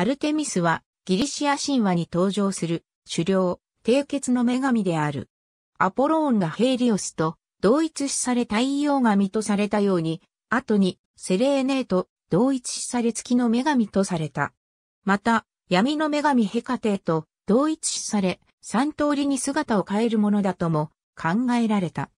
アルテミスはギリシア神話に登場する狩猟、締結の女神である。アポローンがヘイリオスと同一視され太陽神とされたように、後にセレーネーと同一視され月の女神とされた。また、闇の女神ヘカテーと同一視され、三通りに姿を変えるものだとも考えられた。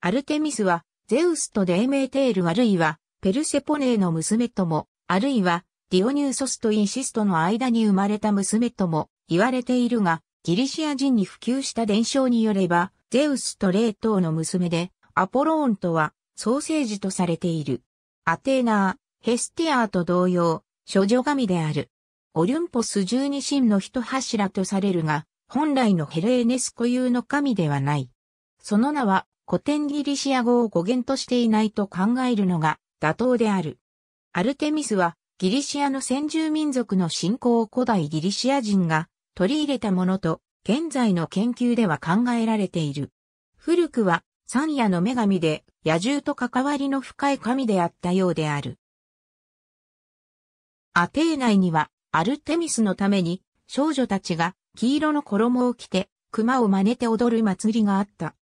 アルテミスは、ゼウスとデーメーテールあるいは、ペルセポネーの娘とも、あるいは、ディオニューソスとインシストの間に生まれた娘とも言われているが、ギリシア人に普及した伝承によれば、ゼウスとレイトの娘で、アポローンとは、ソーセージとされている。アテーナー、ヘスティアーと同様、諸女神である。オリュンポス十二神の一柱とされるが、本来のヘレーネス固有の神ではない。その名は、古典ギリシア語を語源としていないと考えるのが妥当である。アルテミスは、ギリシアの先住民族の信仰を古代ギリシア人が取り入れたものと現在の研究では考えられている。古くは山野の女神で野獣と関わりの深い神であったようである。アテー内にはアルテミスのために少女たちが黄色の衣を着て熊を真似て踊る祭りがあった。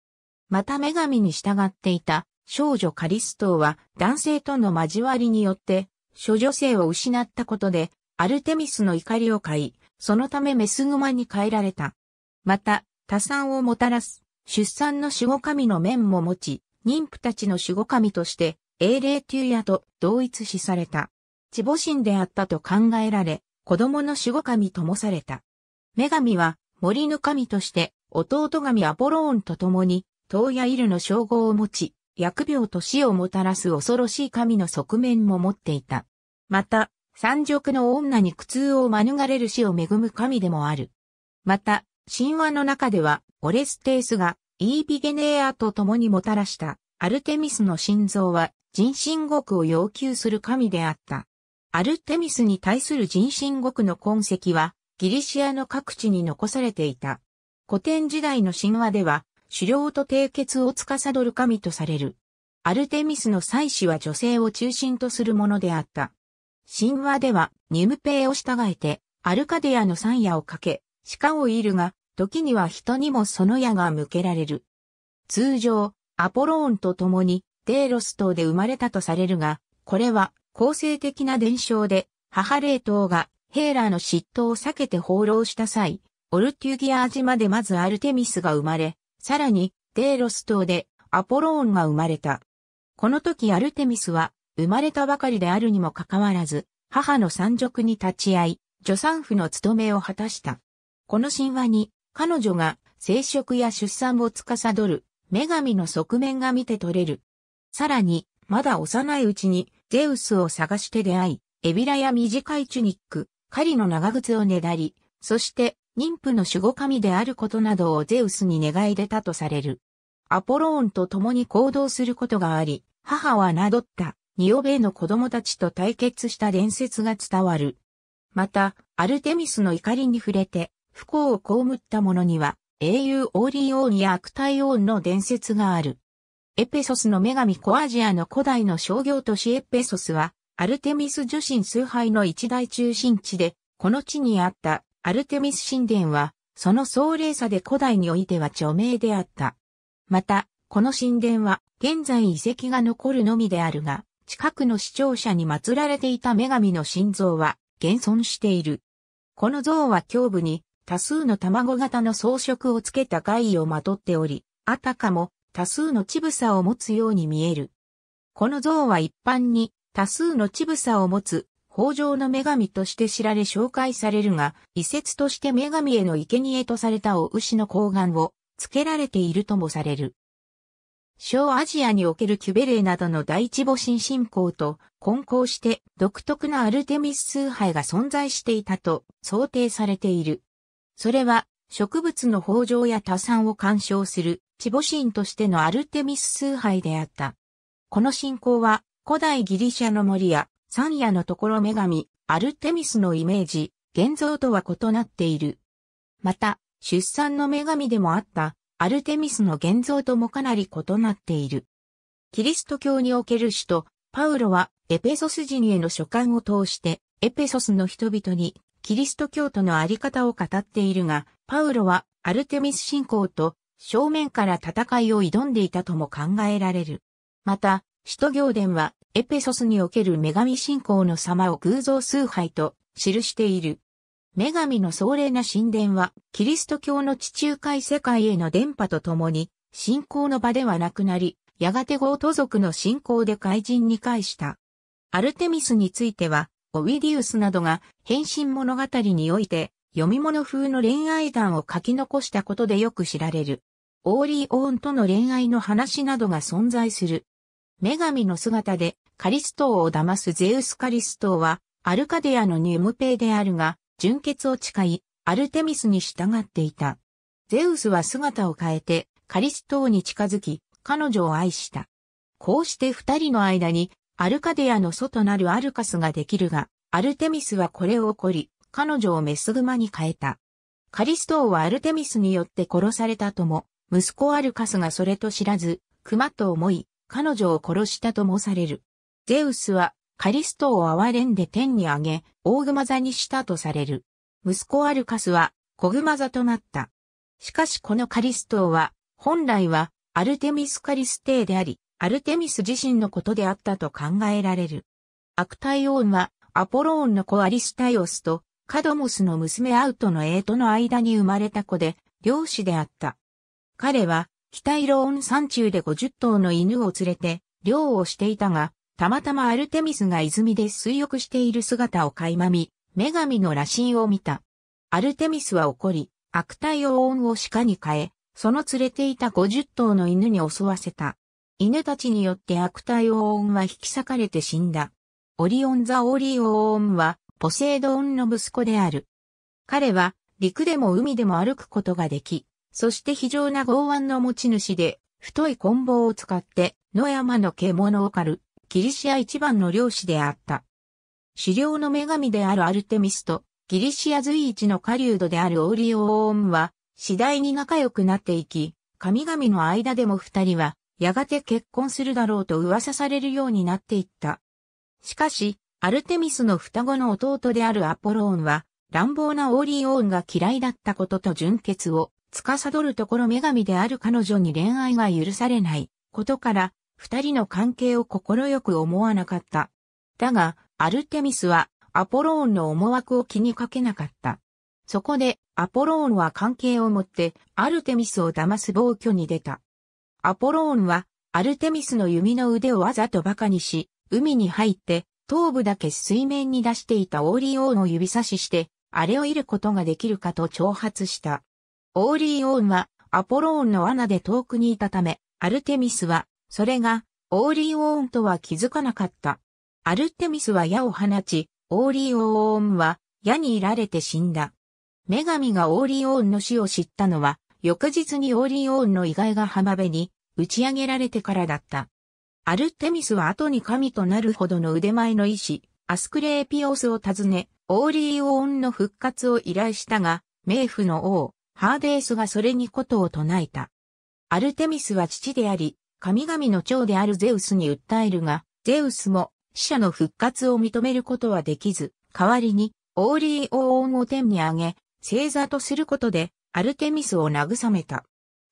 また女神に従っていた少女カリストーは男性との交わりによって諸女性を失ったことで、アルテミスの怒りを買い、そのためメスグマに変えられた。また、多産をもたらす、出産の守護神の面も持ち、妊婦たちの守護神として、英霊テュヤと同一視された。地母神であったと考えられ、子供の守護神ともされた。女神は森の神として弟神アポローンと共に、東野イルの称号を持ち、疫病と死をもたらす恐ろしい神の側面も持っていた。また、山辱の女に苦痛を免れる死を恵む神でもある。また、神話の中では、オレステースが、イーピゲネアと共にもたらした、アルテミスの心臓は、人神獄を要求する神であった。アルテミスに対する人神獄の痕跡は、ギリシアの各地に残されていた。古典時代の神話では、狩猟と締結を司る神とされる。アルテミスの祭祀は女性を中心とするものであった。神話では、ニムペイを従えて、アルカディアの三夜をかけ、鹿をいるが、時には人にもその矢が向けられる。通常、アポローンと共に、デーロス島で生まれたとされるが、これは、構成的な伝承で、母霊島が、ヘーラーの嫉妬を避けて放浪した際、オルテュギア島でまずアルテミスが生まれ、さらに、デーロス島で、アポローンが生まれた。この時アルテミスは、生まれたばかりであるにもかかわらず、母の産塾に立ち会い、助産婦の務めを果たした。この神話に、彼女が生殖や出産を司る、女神の側面が見て取れる。さらに、まだ幼いうちに、ゼウスを探して出会い、エビラや短いチュニック、狩りの長靴をねだり、そして、妊婦の守護神であることなどをゼウスに願い出たとされる。アポローンと共に行動することがあり、母は名取った。ニオベイの子供たちと対決した伝説が伝わる。また、アルテミスの怒りに触れて、不幸を被った者には、英雄オーリーーにや悪態王の伝説がある。エペソスの女神コアジアの古代の商業都市エペソスは、アルテミス女神崇拝の一大中心地で、この地にあったアルテミス神殿は、その壮麗さで古代においては著名であった。また、この神殿は現在遺跡が残るのみであるが、近くの視聴者に祀られていた女神の心臓は現存している。この像は胸部に多数の卵型の装飾をつけた貝をまとっており、あたかも多数の乳房を持つように見える。この像は一般に多数の乳房を持つ豊穣の女神として知られ紹介されるが、遺説として女神への生贄とされたお牛の睾丸を付けられているともされる。小アジアにおけるキュベレーなどの第一母神信仰と混交して独特なアルテミス崇拝が存在していたと想定されている。それは植物の豊穣や多産を干渉する地母神としてのアルテミス崇拝であった。この信仰は古代ギリシャの森や山野のところ女神アルテミスのイメージ、現像とは異なっている。また、出産の女神でもあったアルテミスの現像ともかなり異なっている。キリスト教における使徒、パウロはエペソス人への書簡を通してエペソスの人々にキリスト教徒のあり方を語っているが、パウロはアルテミス信仰と正面から戦いを挑んでいたとも考えられる。また、使徒行伝はエペソスにおける女神信仰の様を偶像崇拝と記している。女神の壮麗な神殿は、キリスト教の地中海世界への電波とともに、信仰の場ではなくなり、やがてゴート族の信仰で怪人に返した。アルテミスについては、オウィディウスなどが変身物語において、読み物風の恋愛談を書き残したことでよく知られる。オーリー・オーンとの恋愛の話などが存在する。女神の姿でカリストーを騙すゼウス・カリストーは、アルカデアのニュムペイであるが、純血を誓い、アルテミスに従っていた。ゼウスは姿を変えて、カリストーに近づき、彼女を愛した。こうして二人の間に、アルカデアの祖となるアルカスができるが、アルテミスはこれを怒り、彼女をメスグマに変えた。カリストーはアルテミスによって殺されたとも、息子アルカスがそれと知らず、熊と思い、彼女を殺したともされる。ゼウスはカリストを憐れんで天に上げ、大熊座にしたとされる。息子アルカスは、小熊座となった。しかしこのカリストは、本来は、アルテミスカリステーであり、アルテミス自身のことであったと考えられる。アクタイオーンは、アポローンの子アリスタイオスと、カドモスの娘アウトのエイトの間に生まれた子で、漁師であった。彼は、北イローン山中で50頭の犬を連れて、漁をしていたが、たまたまアルテミスが泉で水浴している姿を垣間見、女神の羅針を見た。アルテミスは怒り、悪態を恩を鹿に変え、その連れていた50頭の犬に襲わせた。犬たちによって悪態を恩は引き裂かれて死んだ。オリオン・ザ・オーリー・オーンは、ポセイドオンの息子である。彼は、陸でも海でも歩くことができ、そして非常な剛腕の持ち主で、太い棍棒を使って、野山の獣を狩る。ギリシア一番の漁師であった。狩猟の女神であるアルテミスと、ギリシア随一の狩人であるオーリオーンは、次第に仲良くなっていき、神々の間でも二人は、やがて結婚するだろうと噂されるようになっていった。しかし、アルテミスの双子の弟であるアポローンは、乱暴なオーリオーンが嫌いだったことと純潔を、司るところ女神である彼女に恋愛が許されないことから、二人の関係を快く思わなかった。だが、アルテミスはアポローンの思惑を気にかけなかった。そこで、アポローンは関係を持って、アルテミスを騙す暴挙に出た。アポローンは、アルテミスの弓の腕をわざと馬鹿にし、海に入って、頭部だけ水面に出していたオーリーオーンを指差しして、あれを射ることができるかと挑発した。オーリーオーンは、アポローンの罠で遠くにいたため、アルテミスは、それが、オーリーオーンとは気づかなかった。アルテミスは矢を放ち、オーリーオーンは矢にいられて死んだ。女神がオーリーオーンの死を知ったのは、翌日にオーリーオーンの遺骸が浜辺に打ち上げられてからだった。アルテミスは後に神となるほどの腕前の医師、アスクレーピオスを訪ね、オーリーオーンの復活を依頼したが、冥府の王、ハーデースがそれにことを唱えた。アルテミスは父であり、神々の長であるゼウスに訴えるが、ゼウスも死者の復活を認めることはできず、代わりにオーリー王音を天に上げ、星座とすることでアルテミスを慰めた。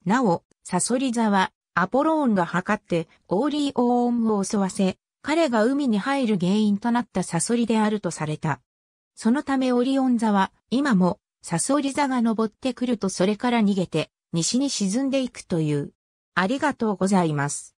なお、サソリ座はアポローンが測ってオーリー王音を襲わせ、彼が海に入る原因となったサソリであるとされた。そのためオリオン座は今もサソリ座が登ってくるとそれから逃げて西に沈んでいくという。ありがとうございます。